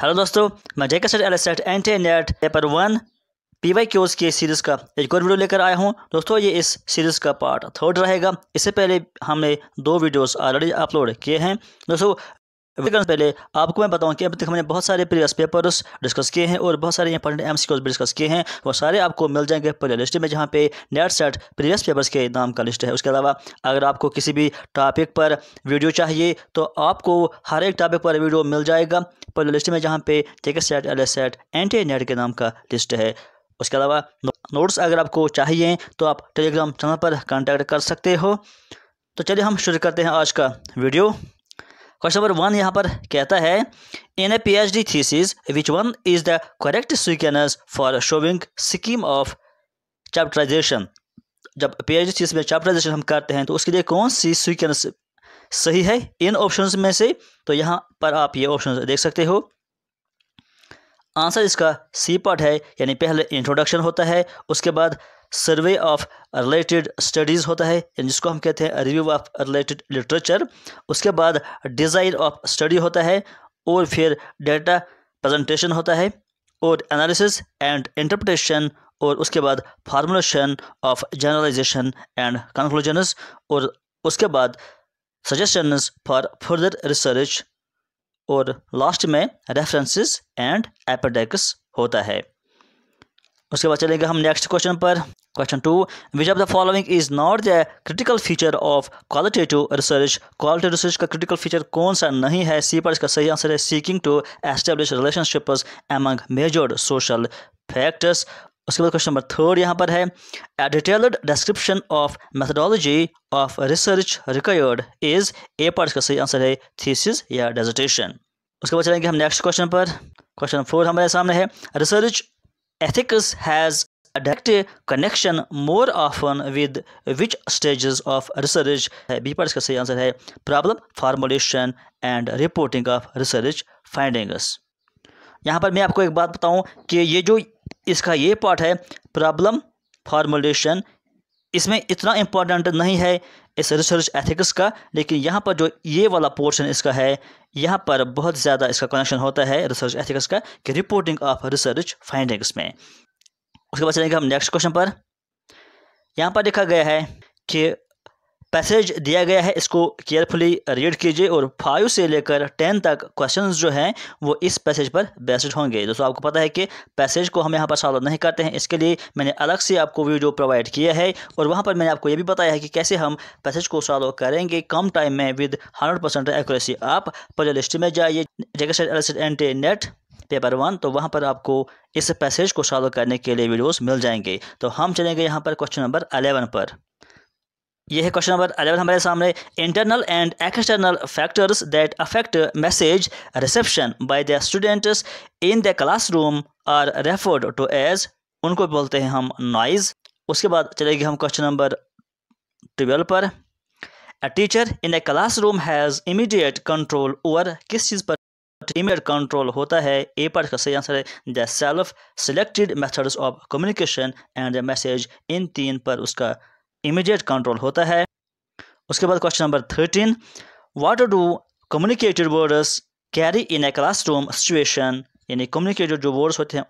hello दोस्तों मैं JK SET L SET N T NET paper one P Y Qs की series का एक और वीडियो लेकर आया हूं दोस्तों ये इस सीरीज़ का पार्ट थर्ड रहेगा इससे पहले हमने दो वीडियोस ऑलरेडी अपलोड किए हैं दोस्तों पहले आपको मैं बताऊं कि अब तक हमने बहुत सारे प्रीवियस पेपर्स डिस्कस किए हैं और बहुत सारे इंपॉर्टेंट एम भी डिस्कस किए हैं वो सारे आपको मिल जाएंगे प्ले लिस्ट में जहाँ पे नेट सेट प्रीवियस पेपर्स के नाम का लिस्ट है उसके अलावा अगर आपको किसी भी टॉपिक पर वीडियो चाहिए तो आपको हर एक टॉपिक पर वीडियो मिल जाएगा प्ले लिस्ट में जहाँ पे JK SET L SET N T NET के नाम का लिस्ट है उसके अलावा नोट्स अगर आपको चाहिए तो आप टेलीग्राम चैनल पर कॉन्टैक्ट कर सकते हो तो चलिए हम शुरू करते हैं आज का वीडियो क्वेश्चन नंबर वन यहाँ पर कहता है in a PhD thesis which one is the correct sequence for showing scheme of chapterization जब पीएचडी थीसिस में चैप्टराइजेशन हम करते हैं तो उसके लिए कौन सी सिक्वेंस सही है इन ऑप्शंस में से तो यहाँ पर आप ये ऑप्शन देख सकते हो आंसर इसका सी पार्ट है यानी पहले इंट्रोडक्शन होता है उसके बाद सर्वे ऑफ रिलेटेड स्टडीज़ होता है जिसको हम कहते हैं रिव्यू ऑफ रिलेटेड लिटरेचर उसके बाद डिज़ाइन ऑफ स्टडी होता है और फिर डेटा प्रेजेंटेशन होता है और एनालिसिस एंड इंटरप्रटेशन और उसके बाद formulation of generalization and conclusions और उसके बाद सजेशनस फॉर फर्दर रिसर्च और लास्ट में रेफरेंसेस एंड एपेडेक्स होता है उसके बाद चलेंगे हम नेक्स्ट क्वेश्चन पर question two which of the following is not the critical feature of qualitative research qualitative research का क्रिटिकल फीचर कौन सा नहीं है सी पर इसका सही आंसर है seeking to establish relationship among measured social factors उसके बाद क्वेश्चन नंबर थर्ड यहाँ पर है a detailed description of methodology of research required is A पर इसका सही आंसर है थीसिस या डेजिटेशन उसके बाद चलेंगे हम नेक्स्ट क्वेश्चन पर क्वेश्चन फोर हमारे सामने है research Ethics has a direct connection more often with which stages of research B part इसका सही आंसर है problem formulation and reporting of research findings यहाँ पर मैं आपको एक बात बताऊँ कि ये जो इसका ये पार्ट है प्रॉब्लम फार्मुलेशन इसमें इतना इम्पोर्टेंट नहीं है इस रिसर्च एथिक्स का लेकिन यहाँ पर जो ये वाला पोर्शन इसका है यहाँ पर बहुत ज़्यादा इसका कनेक्शन होता है रिसर्च एथिक्स का कि रिपोर्टिंग ऑफ रिसर्च फाइंडिंग्स में उसके बाद चलेंगे हम नेक्स्ट क्वेश्चन पर यहाँ पर देखा गया है कि पैसेज दिया गया है इसको केयरफुली रीड कीजिए और फाइव से लेकर टेन तक क्वेश्चंस जो हैं वो इस पैसेज पर बेस्ड होंगे दोस्तों आपको पता है कि पैसेज को हम यहाँ पर सॉल्व नहीं करते हैं इसके लिए मैंने अलग से आपको वीडियो प्रोवाइड किया है और वहाँ पर मैंने आपको ये भी बताया है कि कैसे हम पैसेज को सॉल्व करेंगे कम टाइम में विद हंड्रेड परसेंट एक्यूरेसी आप प्ले लिस्ट में जाइए जगह एलसेट नेट पेपर वन तो वहाँ पर आपको इस पैसेज को सॉल्व करने के लिए वीडियोज़ मिल जाएंगे तो हम चलेंगे यहाँ पर क्वेश्चन नंबर अलेवन पर यह है क्वेश्चन नंबर अलेवन हमारे सामने internal and external factors that affect message reception by the students in the classroom are referred to as उनको बोलते हैं हम नॉइज उसके बाद चलेगी हम क्वेश्चन नंबर ट्वेल्व पर a teacher in a room has immediate control over किस चीज़ पर इमीडिएट कंट्रोल होता है ए पार्ट का सही आंसर है the self selected methods of communication and the message इन तीन पर उसका इमीडिएट कंट्रोल होता है उसके बाद question number thirteen what do communicated words carry in a classroom situation यानी कम्युनिकेटेड जो वर्ड्स होते हैं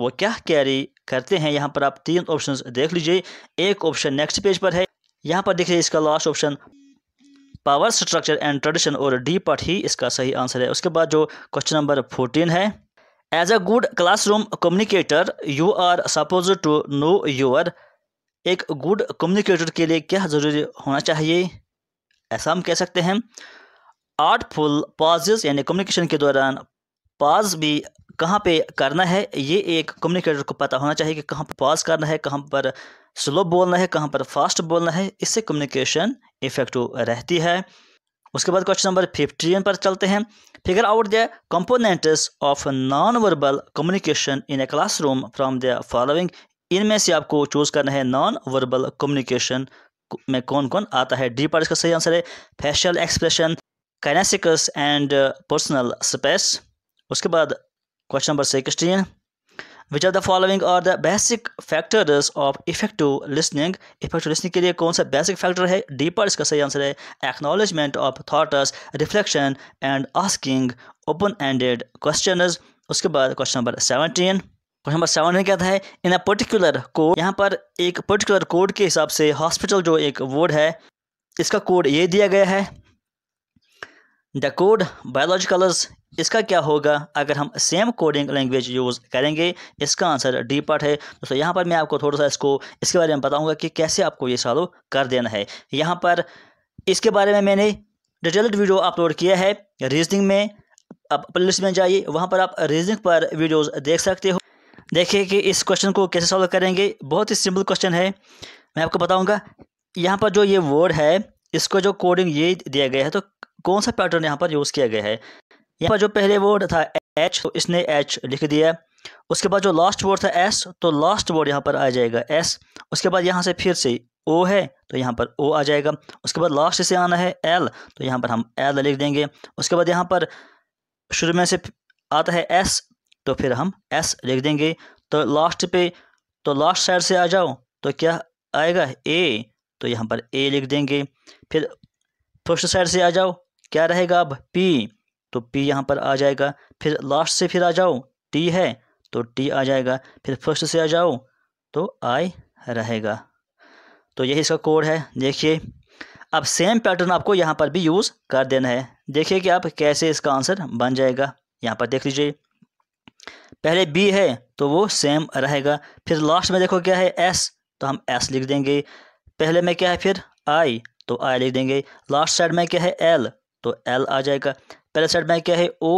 वो क्या कैरी करते हैं यहाँ पर आप तीन ऑप्शन देख लीजिए एक ऑप्शन नेक्स्ट पेज पर है यहाँ पर देखिए इसका last option power structure and tradition और डी पार्ट ही इसका सही आंसर है उसके बाद जो क्वेश्चन नंबर फोर्टीन है as a good classroom communicator you are supposed to know your एक गुड कम्युनिकेटर के लिए क्या ज़रूरी होना चाहिए ऐसा हम कह सकते हैं आर्टफुल पॉजेज यानी कम्युनिकेशन के दौरान पॉज भी कहाँ पे करना है ये एक कम्युनिकेटर को पता होना चाहिए कि कहाँ पर पॉज करना है कहाँ पर स्लो बोलना है कहाँ पर फास्ट बोलना है इससे कम्युनिकेशन इफेक्टिव रहती है उसके बाद क्वेश्चन नंबर फिफ्टीन पर चलते हैं figure out the components of non verbal communication in a classroom from the following इनमें से आपको चूज़ करना है नॉन वर्बल कम्युनिकेशन में कौन कौन आता है डी पार्ट इसका सही आंसर है facial expression kinesics and personal space उसके बाद question number sixteen which are the following are the basic factors of effective listening effective listening के लिए कौन सा बेसिक फैक्टर है डी पार्ट इसका सही आंसर है acknowledgement of thoughts reflection and asking open ended question उसके बाद question number seventeen question number seven में क्या था इन अ पर्टिकुलर कोड यहाँ पर एक पर्टिकुलर कोड के हिसाब से हॉस्पिटल जो एक वर्ड है इसका कोड ये दिया गया है द कोड बायोलॉजिकलर्स इसका क्या होगा अगर हम सेम कोडिंग लैंग्वेज यूज़ करेंगे इसका आंसर डी पार्ट है दोस्तों यहाँ पर मैं आपको थोड़ा सा इसको इसके बारे में बताऊंगा कि कैसे आपको ये सॉल्व कर देना है यहाँ पर इसके बारे में मैंने डिटेल्ड वीडियो अपलोड किया है रीजनिंग में आप प्लेलिस्ट में जाइए वहाँ पर आप रीजनिंग पर वीडियोज़ देख सकते हो देखिए कि इस क्वेश्चन को कैसे सॉल्व करेंगे बहुत ही सिंपल क्वेश्चन है मैं आपको बताऊंगा यहाँ पर जो ये वर्ड है इसको जो कोडिंग ये दिया गया है तो कौन सा पैटर्न यहाँ पर यूज़ किया गया है यहाँ पर जो पहले वर्ड था एच तो इसने एच लिख दिया उसके बाद जो लास्ट वर्ड था एस तो लास्ट वर्ड यहाँ पर आ जाएगा एस उसके बाद यहाँ से फिर से ओ है तो यहाँ पर ओ आ जाएगा उसके बाद लास्ट से आना है एल तो यहाँ पर हम एल लिख देंगे उसके बाद यहाँ पर शुरू में से आता है एस तो फिर हम एस लिख देंगे तो लास्ट पे तो लास्ट साइड से आ जाओ तो क्या आएगा ए तो यहाँ पर ए लिख देंगे फिर फर्स्ट साइड से आ जाओ क्या रहेगा अब पी तो पी यहाँ पर आ जाएगा फिर लास्ट से फिर आ जाओ टी है तो टी आ जाएगा फिर फर्स्ट से आ जाओ तो आई रहेगा तो यही इसका कोड है देखिए अब सेम पैटर्न आपको यहाँ पर भी यूज़ कर देना है देखिए कि आप कैसे इसका आंसर बन जाएगा यहाँ पर देख लीजिए पहले बी है तो वो सेम रहेगा फिर लास्ट में देखो क्या है एस तो हम एस लिख देंगे पहले में क्या है फिर आई तो आई लिख देंगे लास्ट साइड में क्या है एल तो एल आ जाएगा पहले साइड में क्या है ओ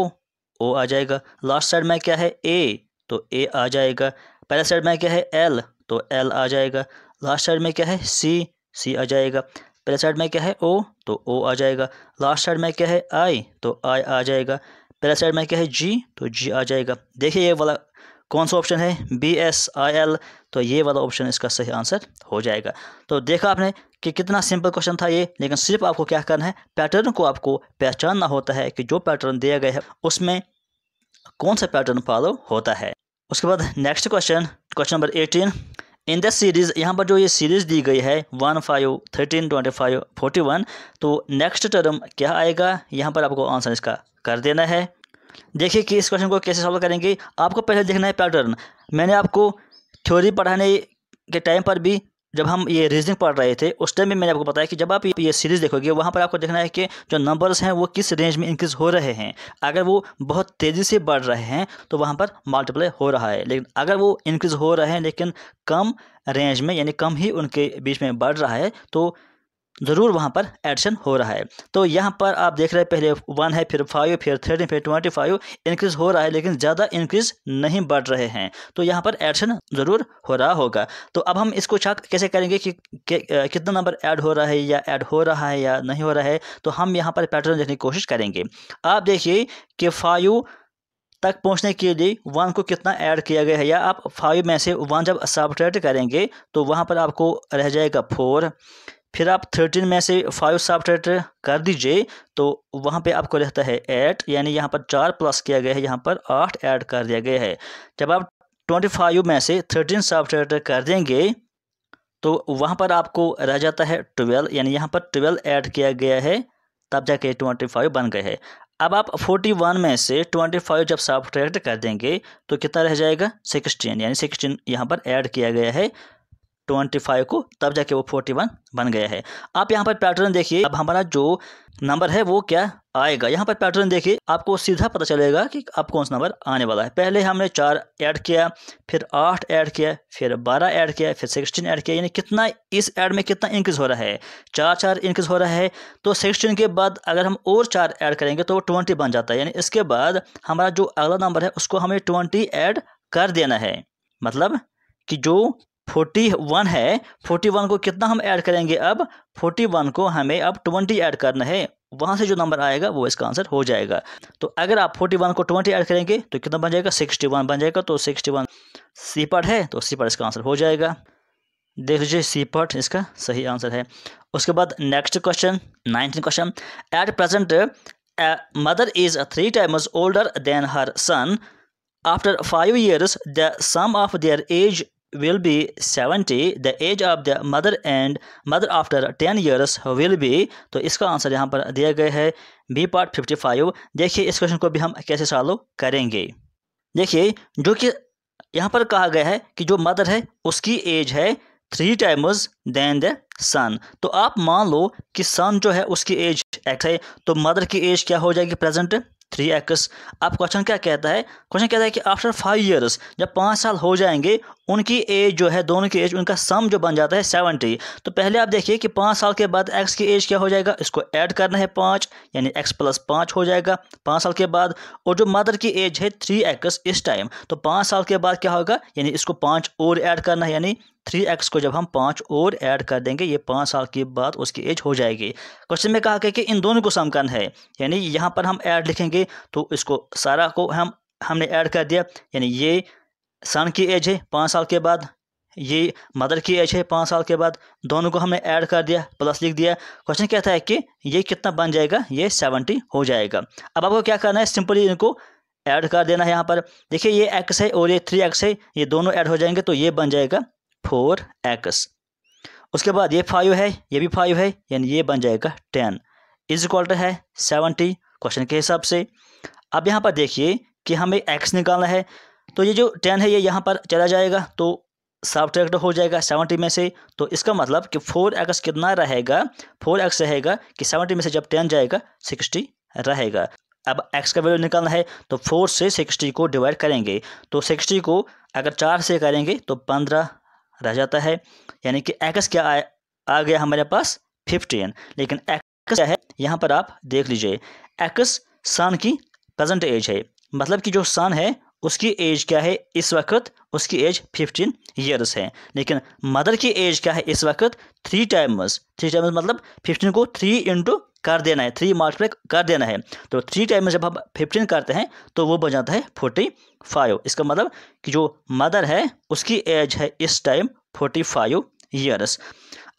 ओ आ जाएगा लास्ट साइड में क्या है ए तो ए आ जाएगा पहले साइड में क्या है एल तो एल आ जाएगा लास्ट साइड में क्या है सी सी आ जाएगा पहले साइड में क्या है ओ तो ओ आ जाएगा लास्ट साइड में क्या है आई तो आई आ जाएगा पहला साइड में क्या है जी तो जी आ जाएगा देखिए ये वाला कौन सा ऑप्शन है बी एस आई एल तो ये वाला ऑप्शन इसका सही आंसर हो जाएगा तो देखा आपने कि कितना सिंपल क्वेश्चन था ये लेकिन सिर्फ आपको क्या करना है पैटर्न को आपको पहचानना होता है कि जो पैटर्न दिया गया है उसमें कौन सा पैटर्न फॉलो होता है उसके बाद next question question number eighteen in the series यहाँ पर जो ये सीरीज़ दी गई है one five thirteen twenty five forty one तो नेक्स्ट टर्म क्या आएगा यहाँ पर आपको आंसर इसका कर देना है देखिए कि इस क्वेश्चन को कैसे सॉल्व करेंगे आपको पहले देखना है पैटर्न मैंने आपको थ्योरी पढ़ाने के टाइम पर भी जब हम ये रीजनिंग पढ़ रहे थे उस टाइम में मैंने आपको बताया कि जब आप ये सीरीज़ देखोगे वहाँ पर आपको देखना है कि जो नंबर्स हैं वो किस रेंज में इंक्रीज़ हो रहे हैं अगर वो बहुत तेज़ी से बढ़ रहे हैं तो वहाँ पर मल्टीप्लाई हो रहा है लेकिन अगर वो इंक्रीज़ हो रहे हैं लेकिन कम रेंज में यानी कम ही उनके बीच में बढ़ रहा है तो ज़रूर वहाँ पर एडिशन हो रहा है तो यहाँ पर आप देख रहे हैं पहले वन है फिर फाइव फिर थर्टी फिर ट्वेंटी फाइव इंक्रीज़ हो रहा है लेकिन ज़्यादा इंक्रीज़ नहीं बढ़ रहे हैं तो यहाँ पर एडिशन ज़रूर हो रहा होगा तो अब हम इसको चेक कैसे करेंगे कि कितना नंबर ऐड हो रहा है या ऐड हो रहा है या नहीं हो रहा है तो हम यहाँ पर पैटर्न देखने की कोशिश करेंगे आप देखिए कि फाइव तक पहुंचने के लिए वन को कितना ऐड किया गया है या आप फाइव में से वन जब सब्ट्रैक्ट करेंगे तो वहाँ पर आपको रह जाएगा फोर फिर आप थर्टीन में से फाइव सब्ट्रैक्ट कर दीजिए तो वहाँ पे आपको रहता है एट यानी यहाँ पर चार प्लस किया गया है यहाँ पर आठ ऐड कर दिया गया है जब आप ट्वेंटी फाइव में से थर्टीन सब्ट्रैक्ट कर देंगे तो वहाँ पर आपको रह जाता है ट्वेल्व यानी यहाँ पर ट्वेल्व ऐड किया गया है तब जाके ट्वेंटी फाइव बन गए हैं अब आप फोर्टी वन में से ट्वेंटी फाइव जब सब्ट्रैक्ट कर देंगे तो कितना रह जाएगा सिक्सटीन यानी सिक्सटीन यहाँ पर ऐड किया गया है ट्वेंटी फाइव को तब जाके वो फोर्टी वन बन गया है आप यहाँ पर पैटर्न देखिए अब हमारा जो नंबर है वो क्या आएगा यहाँ पर पैटर्न देखिए आपको सीधा पता चलेगा कि आप कौन सा नंबर आने वाला है पहले हमने चार ऐड किया फिर आठ ऐड किया फिर बारह ऐड किया फिर सिक्सटीन ऐड किया यानी कितना इस ऐड में कितना इंक्रीज हो रहा है चार चार इंक्रीज हो रहा है तो सिक्सटीन के बाद अगर हम और चार ऐड करेंगे तो ट्वेंटी बन जाता है यानी इसके बाद हमारा जो अगला नंबर है उसको हमें ट्वेंटी ऐड कर देना है मतलब कि जो फोर्टी वन है फोर्टी वन को कितना हम ऐड करेंगे अब फोर्टी वन को हमें अब ट्वेंटी ऐड करना है वहाँ से जो नंबर आएगा वो इसका आंसर हो जाएगा तो अगर आप फोर्टी वन को ट्वेंटी ऐड करेंगे तो कितना बन जाएगा सिक्सटी वन बन जाएगा तो सिक्सटी वन सीपट है तो सीपट इसका आंसर हो जाएगा देख लीजिए सीपट इसका सही आंसर है उसके बाद next question nineteen question at present mother is three times older than her son after five years the sum of their age will be 70 the age of the mother and mother after 10 years will be तो इसका answer यहाँ पर दिया गया है B part 55 देखिए इस question को भी हम कैसे सॉल्व करेंगे देखिए जो कि यहां पर कहा गया है कि जो मदर है उसकी एज है three times than the son तो आप मान लो कि सन जो है उसकी एज एक्स है तो मदर की एज क्या हो जाएगी प्रेजेंट थ्री एक्स अब क्वेश्चन क्या कहता है क्वेश्चन कहता है कि आफ्टर फाइव ईयर्स जब पाँच साल हो जाएंगे उनकी एज जो है दोनों की एज उनका सम जो बन जाता है सेवेंटी तो पहले आप देखिए कि पाँच साल के बाद एक्स की एज क्या हो जाएगा इसको ऐड करना है पाँच यानी एक्स प्लस पाँच हो जाएगा पाँच साल के बाद और जो मदर की एज है थ्री एक्स इस टाइम तो पाँच साल के बाद क्या होगा यानी इसको पाँच और ऐड करना है यानी थ्री एक्स को जब हम पाँच और ऐड कर देंगे ये पाँच साल के बाद उसकी एज हो जाएगी क्वेश्चन में कहा गया कि इन दोनों को समकन है यानी यहाँ पर हम ऐड लिखेंगे तो इसको सारा को हम हमने ऐड कर दिया यानी ये सन की एज है पाँच साल के बाद ये मदर की एज है पाँच साल के बाद दोनों को हमने ऐड कर दिया प्लस लिख दिया क्वेश्चन कहता है कि ये कितना बन जाएगा ये सेवेंटी हो जाएगा अब आपको क्या करना है सिंपली इनको ऐड कर देना है यहाँ पर देखिए ये एक्स है और ये थ्री एक्स है ये दोनों ऐड हो जाएंगे तो ये बन जाएगा फोर एक्स उसके बाद ये फाइव है ये भी फाइव है यानी ये बन जाएगा टेन इज इक्वल है सेवनटी क्वेश्चन के हिसाब से अब यहाँ पर देखिए कि हमें एक्स निकालना है तो ये जो टेन है ये यहाँ पर चला जाएगा तो सब्ट्रैक्ट हो जाएगा सेवनटी में से तो इसका मतलब कि फोर एक्स कितना रहेगा फोर एक्स रहेगा कि सेवनटी में से जब टेन जाएगा सिक्सटी रहेगा अब एक्स का वैल्यू निकालना है तो फोर से सिक्सटी को डिवाइड करेंगे तो सिक्सटी को अगर चार से करेंगे तो पंद्रह रह जाता है यानी कि एक्स क्या आ, आ गया हमारे पास फिफ्टीन लेकिन एक्स क्या है यहाँ पर आप देख लीजिए एक्स सन की प्रजेंट एज है मतलब कि जो सन है उसकी एज क्या है इस वक्त उसकी एज फिफ्टीन ईयर्स है लेकिन मदर की एज क्या है इस वक्त थ्री टाइम्स थ्री टाइम्स मतलब फिफ्टीन को थ्री इंटू कर देना है थ्री मल्टीप्लाई कर देना है तो थ्री टाइम में जब हम फिफ्टीन करते हैं तो वो बन जाता है फोर्टी फाइव इसका मतलब कि जो मदर है उसकी एज है इस टाइम फोर्टी फाइव ईयर्स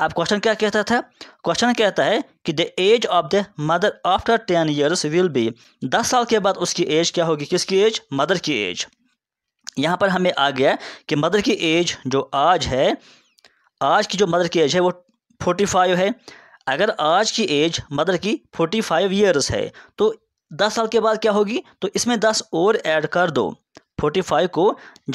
अब क्वेश्चन क्या कहता था क्वेश्चन कहता है कि the age of the mother after ten years will be दस साल के बाद उसकी एज क्या होगी किसकी एज मदर की एज यहाँ पर हमें आ गया कि मदर की एज जो आज है आज की जो मदर की एज है वो फोर्टी फाइव है अगर आज की एज मदर की फोर्टी फाइव ईयर्स है तो दस साल के बाद क्या होगी तो इसमें दस और ऐड कर दो फोर्टी फाइव को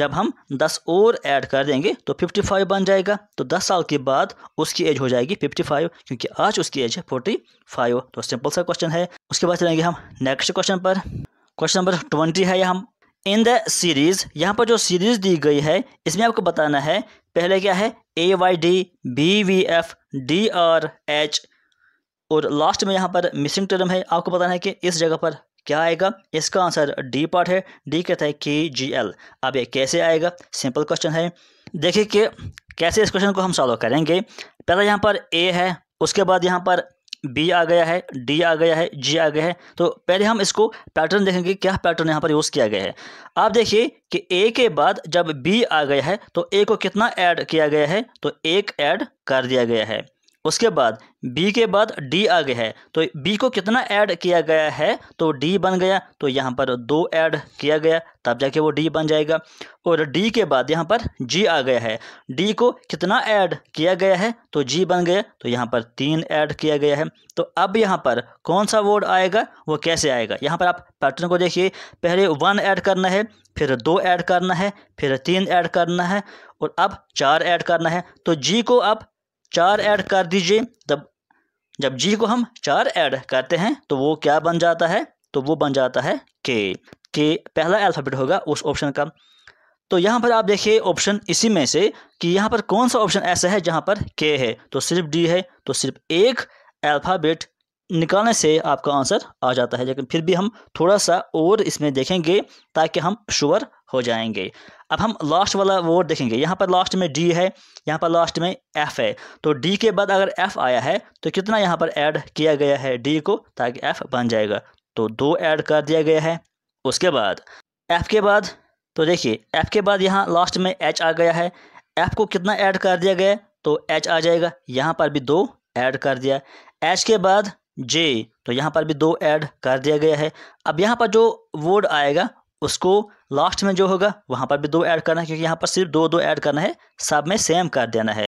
जब हम दस और ऐड कर देंगे तो फिफ्टी फाइव बन जाएगा तो दस साल के बाद उसकी एज हो जाएगी फिफ्टी फाइव क्योंकि आज उसकी एज है फोर्टी फाइव तो सिंपल सा क्वेश्चन है उसके बाद चलेंगे हम नेक्स्ट क्वेश्चन पर क्वेश्चन नंबर ट्वेंटी है हम इन द सीरीज़ यहाँ पर जो सीरीज़ दी गई है इसमें आपको बताना है पहले क्या है A Y D B V F D R H और लास्ट में यहाँ पर मिसिंग टर्म है आपको पता है कि इस जगह पर क्या आएगा इसका आंसर डी पार्ट है डी कहता है के जी एल अब ये कैसे आएगा सिंपल क्वेश्चन है देखिए कि कैसे इस क्वेश्चन को हम सॉल्व करेंगे पहला यहाँ पर ए है उसके बाद यहाँ पर बी आ गया है डी आ गया है जी आ गया है तो पहले हम इसको पैटर्न देखेंगे क्या पैटर्न यहाँ पर यूज़ किया गया है आप देखिए कि ए के बाद जब बी आ गया है तो ए को कितना ऐड किया गया है तो एक ऐड कर दिया गया है उसके बाद बी के बाद डी आ गया है तो बी को कितना ऐड किया गया है तो डी बन गया तो यहाँ पर दो ऐड किया गया तब जाके वो डी बन जाएगा और डी के बाद यहाँ पर जी आ गया है डी को कितना ऐड किया गया है तो जी बन गया तो यहाँ पर तीन ऐड किया गया है तो अब यहाँ पर कौन सा वर्ड आएगा वो कैसे आएगा यहाँ पर आप पैटर्न को देखिए पहले वन ऐड करना है फिर दो ऐड करना है फिर तीन ऐड करना है और अब चार ऐड करना है तो जी को आप चार ऐड कर दीजिए तब जब जी को हम चार ऐड करते हैं तो वो क्या बन जाता है तो वो बन जाता है के के पहला अल्फ़ाबेट होगा उस ऑप्शन का तो यहाँ पर आप देखिए ऑप्शन इसी में से कि यहाँ पर कौन सा ऑप्शन ऐसा है जहाँ पर के है तो सिर्फ डी है तो सिर्फ एक अल्फ़ाबेट निकालने से आपका आंसर आ जाता है लेकिन फिर भी हम थोड़ा सा और इसमें देखेंगे ताकि हम श्योर हो जाएंगे अब हम लास्ट वाला वर्ड देखेंगे यहाँ पर लास्ट में डी है यहाँ पर लास्ट में एफ़ है तो डी के बाद अगर एफ़ आया है तो कितना यहाँ पर ऐड किया गया है डी को ताकि एफ़ बन जाएगा तो दो ऐड कर दिया गया है उसके बाद एफ़ के बाद तो देखिए एफ़ के बाद यहाँ लास्ट में एच आ गया है एफ़ को कितना ऐड कर दिया गया तो एच आ जाएगा यहाँ पर भी दो ऐड कर दिया एच के बाद जे तो यहाँ पर भी दो ऐड कर दिया गया है अब यहाँ पर जो वर्ड आएगा उसको लास्ट में जो होगा वहां पर भी दो ऐड करना है क्योंकि यहाँ पर सिर्फ दो दो ऐड करना है सब में सेम कर देना है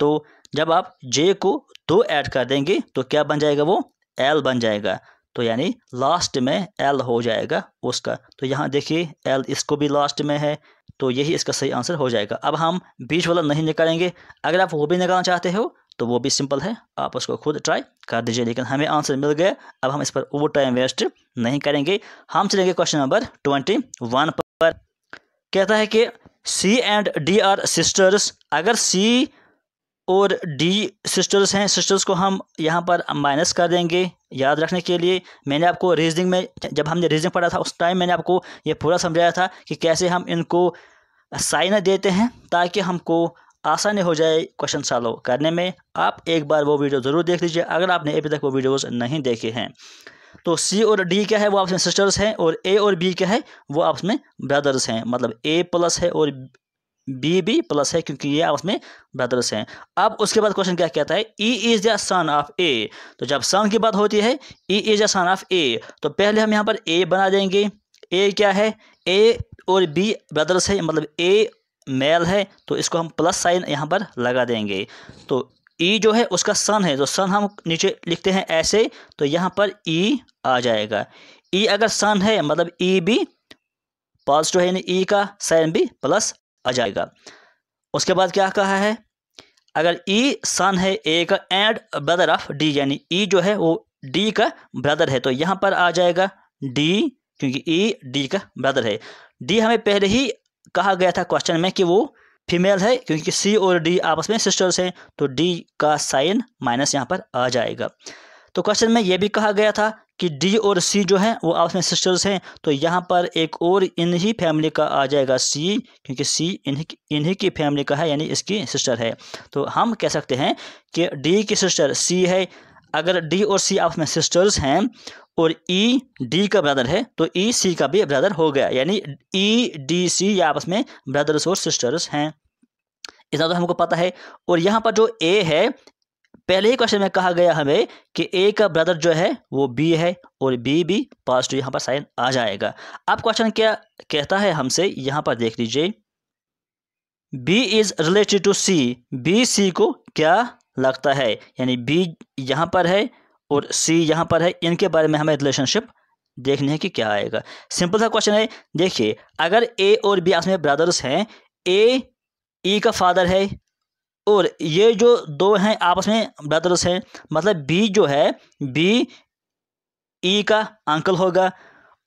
तो जब आप जे को दो ऐड कर देंगे तो क्या बन जाएगा वो एल बन जाएगा तो यानी लास्ट में एल हो जाएगा उसका तो यहाँ देखिए एल इसको भी लास्ट में है तो यही इसका सही आंसर हो जाएगा अब हम बीच वाला नहीं निकालेंगे अगर आप वो भी निकालना चाहते हो तो वो भी सिंपल है आप उसको खुद ट्राई कर दीजिए लेकिन हमें आंसर मिल गया अब हम इस पर वो टाइम वेस्ट नहीं करेंगे हम चलेंगे क्वेश्चन नंबर ट्वेंटी वन पर कहता है कि C and D are sisters अगर सी और डी सिस्टर्स हैं सिस्टर्स को हम यहाँ पर माइनस कर देंगे याद रखने के लिए मैंने आपको रीजनिंग में जब हमने रीजनिंग पढ़ा था उस टाइम मैंने आपको ये पूरा समझाया था कि कैसे हम इनको साइन देते हैं ताकि हमको आसानी हो जाए क्वेश्चन सॉल्व करने में आप एक बार वो वीडियो ज़रूर देख लीजिए अगर आपने अभी तक वो वीडियोस नहीं देखे हैं तो सी और डी क्या है वो आपस में सिस्टर्स हैं और ए और बी क्या है वो आपस में ब्रदर्स हैं मतलब ए प्लस है और बी भी प्लस है क्योंकि ये आपस में ब्रदर्स हैं अब उसके बाद क्वेश्चन क्या कहता है E is the son of A तो जब सन की बात होती है E is the son of A तो पहले हम यहाँ पर ए बना देंगे ए क्या है ए और बी ब्रदर्स है मतलब ए मेल है तो इसको हम प्लस साइन यहाँ पर लगा देंगे तो ई e जो है उसका सन है तो सन हम नीचे लिखते हैं ऐसे तो यहाँ पर ई e आ जाएगा ई e अगर सन है मतलब ई भी पॉजिटिव है यानी ई का साइन भी प्लस आ जाएगा उसके बाद क्या कहा है अगर ई सन है ए का एंड ब्रदर ऑफ डी यानी ई जो है वो डी का ब्रदर है तो यहाँ पर आ जाएगा डी क्योंकि ई डी का ब्रदर है डी हमें पहले ही कहा गया था क्वेश्चन में कि वो फीमेल है क्योंकि सी और डी आपस में सिस्टर्स हैं तो डी का साइन माइनस यहाँ पर आ जाएगा तो क्वेश्चन में यह भी कहा गया था कि डी और सी जो है वो आपस में सिस्टर्स हैं तो यहाँ पर एक और इन्हीं फैमिली का आ जाएगा सी क्योंकि सी इन्हीं इन्हीं की फैमिली का है यानी इसकी सिस्टर है तो हम कह सकते हैं कि डी की सिस्टर सी है अगर डी और सी आपस में सिस्टर्स हैं और ई e, डी का ब्रदर है तो ई e, सी का भी ब्रदर हो गया यानी ई डी सी या आपस में ब्रदर्स और सिस्टर्स हैं इतना तो हमको पता है और यहाँ पर जो ए है पहले ही क्वेश्चन में कहा गया हमें कि ए का ब्रदर जो है वो बी है और बी भी पॉजिटिव यहाँ पर साइन आ जाएगा अब क्वेश्चन क्या कहता है हमसे यहाँ पर देख लीजिए B is related to C B C को क्या लगता है यानी बी यहाँ पर है और सी यहाँ पर है इनके बारे में हमें रिलेशनशिप देखने है कि क्या आएगा सिंपल सा क्वेश्चन है देखिए अगर ए और बी आपस में ब्रदर्स हैं ए ई e का फादर है और ये जो दो हैं आपस में ब्रदर्स हैं मतलब बी जो है बी ई e का अंकल होगा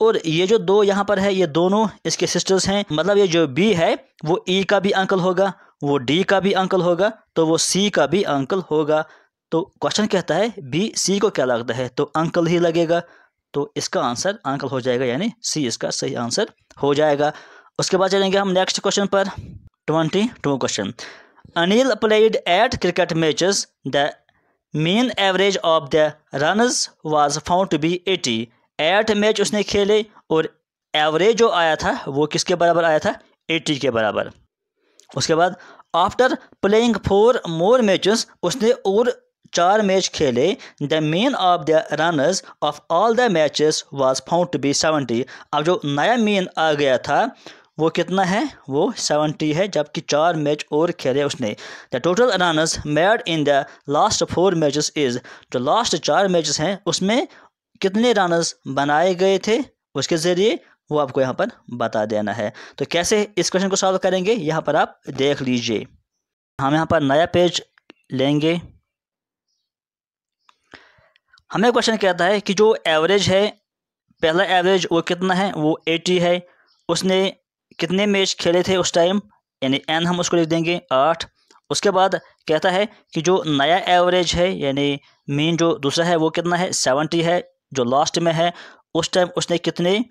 और ये जो दो यहाँ पर है ये दोनों इसके सिस्टर्स हैं मतलब ये जो बी है वो ई e का भी अंकल होगा वो डी का भी अंकल होगा तो वो सी का भी अंकल होगा तो क्वेश्चन कहता है बी सी को क्या लगता है तो अंकल ही लगेगा तो इसका आंसर अंकल हो जाएगा यानी सी इसका सही आंसर हो जाएगा उसके बाद चलेंगे हम नेक्स्ट क्वेश्चन पर twenty two question Anil played eight cricket matches the mean average of the runs was found to be eighty eight match उसने खेले और एवरेज जो आया था वो किसके बराबर आया था एटी के बराबर उसके बाद after playing four more matches उसने और चार मैच खेले the mean of the runners of all the matches was found to be seventy अब जो नया मेन आ गया था वो कितना है वो सेवेंटी है जबकि चार मैच और खेले उसने the total runners made in the last four matches is जो लास्ट चार मैचेस हैं उसमें कितने रनर्स बनाए गए थे उसके ज़रिए वो आपको यहाँ पर बता देना है तो कैसे इस क्वेश्चन को सॉल्व करेंगे यहाँ पर आप देख लीजिए हम यहाँ पर नया पेज लेंगे हमें क्वेश्चन कहता है कि जो एवरेज है पहला एवरेज वो कितना है वो 80 है उसने कितने मैच खेले थे उस टाइम यानी एन हम उसको लिख देंगे आठ उसके बाद कहता है कि जो नया एवरेज है यानी मीन जो दूसरा है वो कितना है सेवेंटी है जो लास्ट में है उस टाइम उसने कितने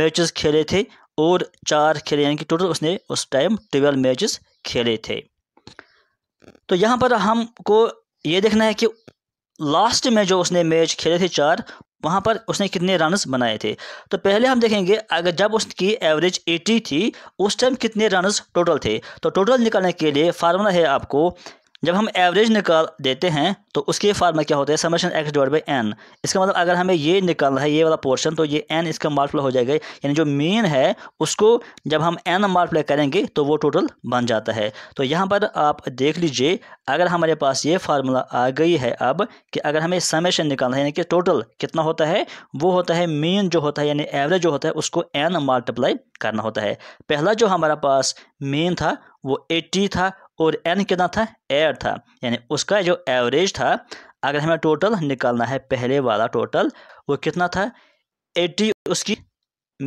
मैचेस खेले थे और चार खेले यानी कि टोटल उसने उस टाइम ट्वेल्व मैचेस खेले थे तो यहाँ पर हमको ये देखना है कि लास्ट में जो उसने मैच खेले थे चार वहाँ पर उसने कितने रनस बनाए थे तो पहले हम देखेंगे अगर जब उसकी एवरेज 80 थी उस टाइम कितने रनस टोटल थे तो टोटल निकालने के लिए फार्मूला है आपको जब हम एवरेज निकाल देते हैं तो उसके फार्मूला क्या होता है summation X divide by N इसका मतलब अगर हमें ये निकालना है ये वाला पोर्शन तो ये एन इसका मार्कप्ला हो जाएगा यानी जो मेन है उसको जब हम एन मार्कप्ला करेंगे तो वो टोटल बन जाता है तो यहाँ पर आप देख लीजिए अगर हमारे पास ये फार्मूला आ गई है अब कि अगर हमें समेशन निकालना है यानी कि टोटल कितना होता है वो होता है मेन जो होता है यानी एवरेज जो होता है उसको एन मल्टीप्लाई करना होता है पहला जो हमारा पास मेन था वो 80 था और एन कितना था एयर था यानी उसका जो एवरेज था अगर हमें टोटल निकालना है पहले वाला टोटल वो कितना था एट्टी उसकी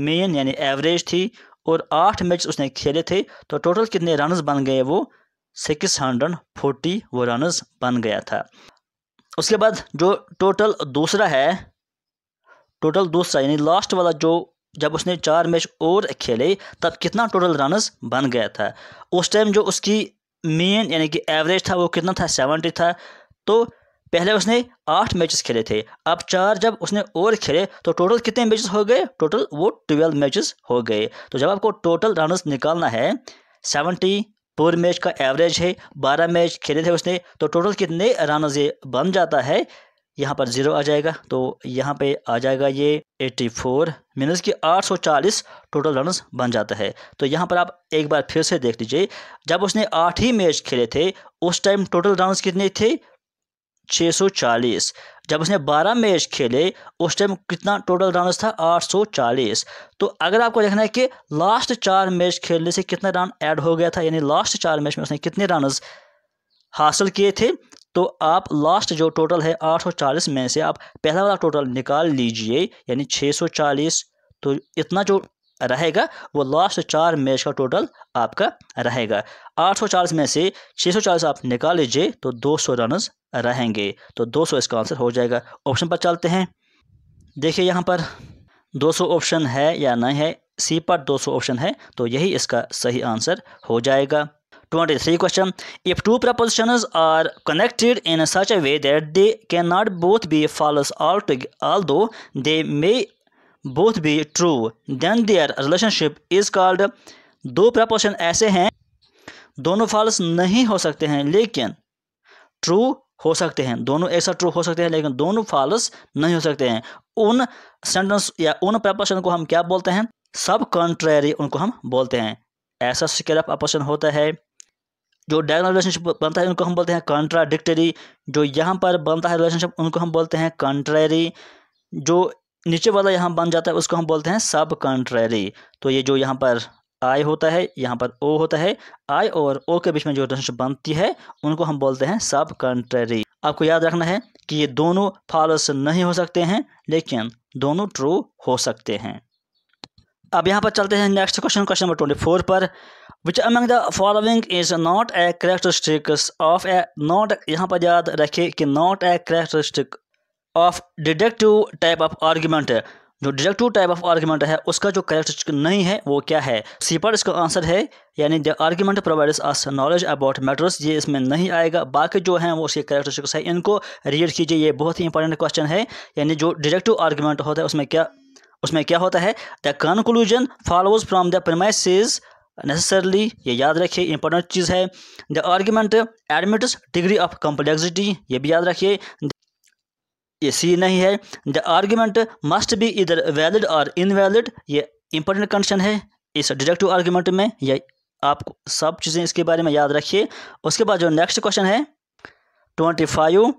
मेन यानी एवरेज थी और आठ मैच उसने खेले थे तो टोटल कितने रनस बन गए वो सिक्स हंड्रेड फोर्टी वो रनस बन गया था उसके बाद जो टोटल दूसरा है टोटल दूसरा यानी लास्ट वाला जो जब उसने चार मैच और खेले तब कितना टोटल रनस बन गया था उस टाइम जो उसकी मेन यानी कि एवरेज था वो कितना था सेवेंटी था तो पहले उसने आठ मैचेस खेले थे अब चार जब उसने और खेले तो टोटल कितने मैचेस हो गए टोटल वो ट्वेल्व मैचेस हो गए तो जब आपको टोटल रन निकालना है सेवेंटी पर मैच का एवरेज है बारह मैच खेले थे उसने तो टोटल कितने रन ये बन जाता है यहाँ पर ज़ीरो आ जाएगा तो यहाँ पे आ जाएगा ये 84 फोर मीनस कि 840 टोटल रन बन जाता है तो यहाँ पर आप एक बार फिर से देख लीजिए जब उसने आठ ही मैच खेले थे उस टाइम टोटल रन कितने थे 640 जब उसने 12 मैच खेले उस टाइम कितना टोटल रन था 840 तो अगर आपको देखना है कि लास्ट चार मैच खेलने से कितना रन ऐड हो गया था यानी लास्ट चार मैच में उसने कितने रन हासिल किए थे तो आप लास्ट जो टोटल है 840 में से आप पहला वाला टोटल निकाल लीजिए यानी 640 तो इतना जो रहेगा वो लास्ट चार मैच का टोटल आपका रहेगा 840 में से 640 आप निकाल लीजिए तो 200 सौ रनस रहेंगे तो 200 इसका आंसर हो जाएगा ऑप्शन पर चलते हैं देखिए यहाँ पर 200 ऑप्शन है या नहीं है सी पर 200 ऑप्शन है तो यही इसका सही आंसर हो जाएगा 23 question if two prepositions are connected in such a way that they cannot both be false although they may both be true then their relationship is called दो प्रपोशन ऐसे हैं दोनों फॉल्स नहीं हो सकते हैं लेकिन ट्रू हो सकते हैं दोनों ऐसा ट्रू हो सकते हैं लेकिन दोनों फॉल्स नहीं हो सकते हैं उन सेंटेंस या उन प्रपोशन को हम क्या बोलते हैं सब कॉन्ट्रेरी उनको हम बोलते हैं ऐसा स्केल अप अपोशन होता है जो डायगोनल रिलेशनशिप बनता है उनको हम बोलते हैं कंट्राडिक्टरी जो यहाँ पर बनता है रिलेशनशिप उनको हम बोलते हैं कंट्रेरी जो नीचे वाला यहाँ बन जाता है उसको हम बोलते हैं सब कंट्रेरी तो ये जो यहाँ पर आई होता है यहाँ पर ओ होता है आई और ओ के बीच में जो रिलेशनशिप बनती है उनको हम बोलते हैं सब कंट्रेरी आपको याद रखना है कि ये दोनों फॉलोस नहीं हो सकते हैं लेकिन दोनों ट्रू हो सकते हैं अब यहाँ पर चलते हैं next question question number twenty four पर which among the following is not a characteristics of a not यहाँ पर याद रखें कि not a characteristic of deductive type of argument है जो डिडक्टिव टाइप ऑफ आर्ग्यूमेंट है उसका जो करेक्टरिस्टिक नहीं है वो क्या है सी पर इसका आंसर है यानी the argument provides us knowledge about matters ये इसमें नहीं आएगा बाकी जो हैं वो उसके करेक्टरिस्टिक्स है इनको रीड कीजिए ये बहुत ही इंपॉर्टेंट क्वेश्चन है यानी जो डिडक्टिव आर्ग्यूमेंट होता है उसमें क्या उसमें क्या होता है the conclusion follows from the premise necessarily ये याद रखिए इंपॉर्टेंट चीज़ है the argument admits degree of complexity ये भी याद रखिए ये सी नहीं है the argument must be either valid और इनवैलिड ये इंपॉर्टेंट कंडीशन है इस डिडक्टिव आर्ग्यूमेंट में या आप सब चीज़ें इसके बारे में याद रखिए उसके बाद जो नेक्स्ट क्वेश्चन है twenty five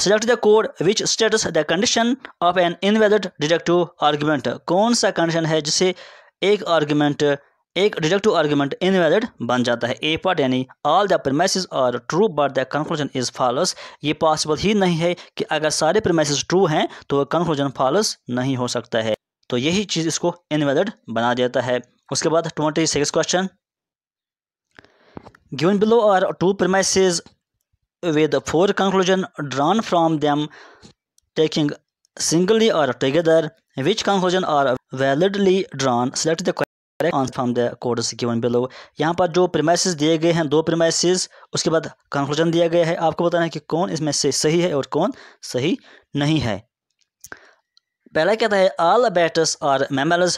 select the code which states the condition of an invalid deductive argument कौन सा कंडीशन है जिसे एक argument एक डिडक्टिव आर्ग्यूमेंट इनवैलिड बन जाता है ए पार्ट यानी ऑल द प्रमाइसिस और true but the conclusion is follows ये पॉसिबल ही नहीं है कि अगर सारे प्रमाइसिस ट्रू हैं तो कंक्लूजन फॉलोस नहीं हो सकता है तो यही चीज़ इसको इनवैलिड बना देता है उसके बाद twenty six question given below are two premises with four conclusion drawn from them taking singly or together which conclusion are validly drawn select the correct answer from the codes given below yahan par jo premises diye gaye hain do premises uske baad conclusion diya gaya hai aapko batana hai ki kaun isme se sahi hai aur kaun sahi nahi hai पहला कहता है all abattoirs are mammals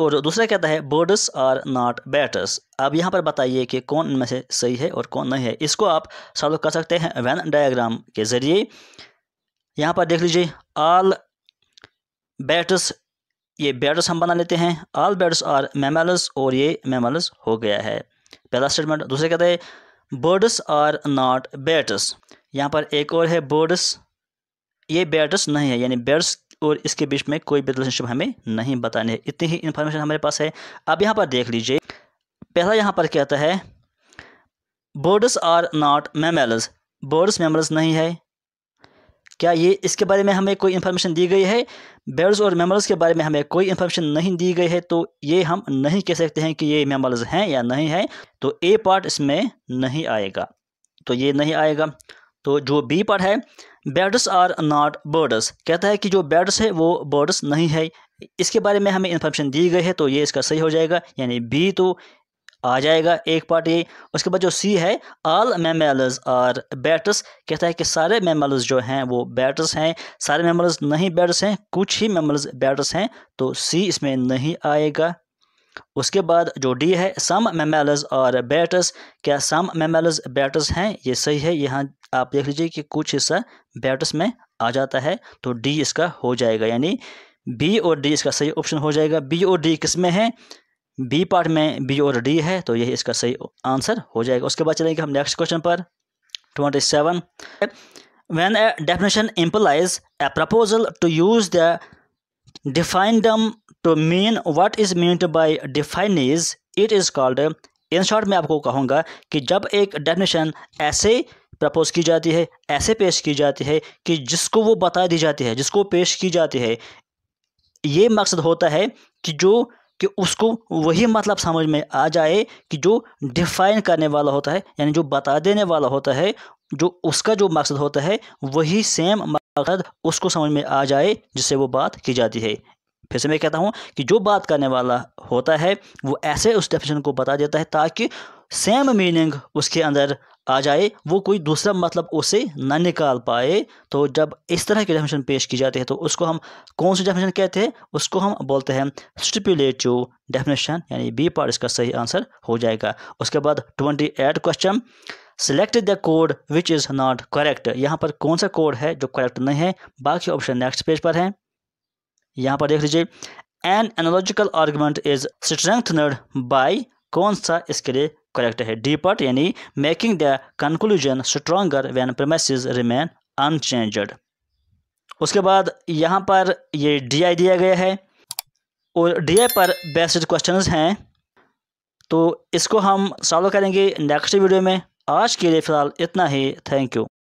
और दूसरा कहता है birds are not batters अब यहाँ पर बताइए कि कौन इनमें से सही है और कौन नहीं है इसको आप सॉल्व कर सकते हैं वैन डायग्राम के ज़रिए यहाँ पर देख लीजिए आल बैटर्स ये बैटर्स हम बना लेते हैं आल बैटर्स आर मेमल्स और ये मेमल्स हो गया है पहला स्टेटमेंट दूसरे कहते हैं बर्ड्स आर नॉट बैटर्स यहाँ पर एक और है बर्ड्स ये बैटर्स नहीं है यानी बैट्स और इसके बीच में कोई भी रिलेशनशिप हमें नहीं बतानी है इतनी ही इन्फॉर्मेशन हमारे पास है अब यहाँ पर देख लीजिए पहला यहाँ पर कहता है birds are not mammals birds mammals नहीं है क्या ये इसके बारे में हमें कोई इन्फॉर्मेशन दी गई है बर्ड्स और मेमल्स के बारे में हमें कोई इन्फॉर्मेशन नहीं दी गई है तो ये हम नहीं कह सकते हैं कि ये मेमल्स हैं या नहीं है तो ए पार्ट इसमें नहीं आएगा तो ये नहीं आएगा तो जो बी पर है बर्ड्स आर नॉट बर्ड्स कहता है कि जो बर्ड्स है वो बर्ड्स नहीं है इसके बारे में हमें इन्फॉर्मेशन दी गई है तो ये इसका सही हो जाएगा यानी बी तो आ जाएगा एक पार्ट ये उसके बाद जो सी है आल मेमल्स आर बैट्स कहता है कि सारे मेमल्स जो हैं वो बैट्स हैं सारे मेमल्स नहीं बैट्स हैं कुछ ही मेमल्स बैट्स हैं तो सी इसमें नहीं आएगा उसके बाद जो डी है सम मेमल्स आर बैट्स क्या सम मेमल्स बैटस हैं ये सही है यहाँ आप देख लीजिए कि कुछ हिस्सा बैटर्स में आ जाता है तो डी इसका हो जाएगा यानी बी और डी इसका सही ऑप्शन हो जाएगा बी और डी किस में है बी पार्ट में बी और डी है तो यही इसका सही आंसर हो जाएगा उसके बाद चलेंगे हम नेक्स्ट क्वेश्चन पर twenty seven when a definition implies a proposal to use the definedom to mean what is meant by defines it is called in short मैं आपको कहूँगा कि जब एक डेफिनेशन ऐसे प्रपोज की जाती है ऐसे पेश की जाती है कि जिसको वो बता दी जाती है जिसको पेश की जाती है ये मकसद होता है कि जो कि उसको वही मतलब समझ में आ जाए कि जो डिफाइन करने वाला होता है यानी जो बता देने वाला होता है जो उसका जो मकसद होता है वही सेम मकसद उसको समझ में आ जाए जिससे वो बात की जाती है फिर से मैं कहता हूँ कि जो बात करने वाला होता है वो ऐसे उस डेफिनेशन को बता देता है ताकि सेम मीनिंग उसके अंदर आ जाए वो कोई दूसरा मतलब उसे ना निकाल पाए तो जब इस तरह की डेफिनेशन पेश की जाती है तो उसको हम कौन सी डेफिनेशन कहते हैं उसको हम बोलते हैं स्टिपुलेटिव डेफिनेशन यानी बी पार्ट इसका सही आंसर हो जाएगा उसके बाद twenty eight question select the code which is not correct यहाँ पर कौन सा कोड है जो करेक्ट नहीं है बाकी ऑप्शन नेक्स्ट पेज पर है यहाँ पर देख लीजिए an analogical argument is strengthened by कौन सा इसके लिए करेक्ट है डी पार्ट यानी making the conclusion stronger when premises remain unchanged उसके बाद यहाँ पर ये डी आई दिया गया है और डी आई पर बेस्ट क्वेश्चंस हैं तो इसको हम सॉल्व करेंगे नेक्स्ट वीडियो में आज के लिए फ़िलहाल इतना ही थैंक यू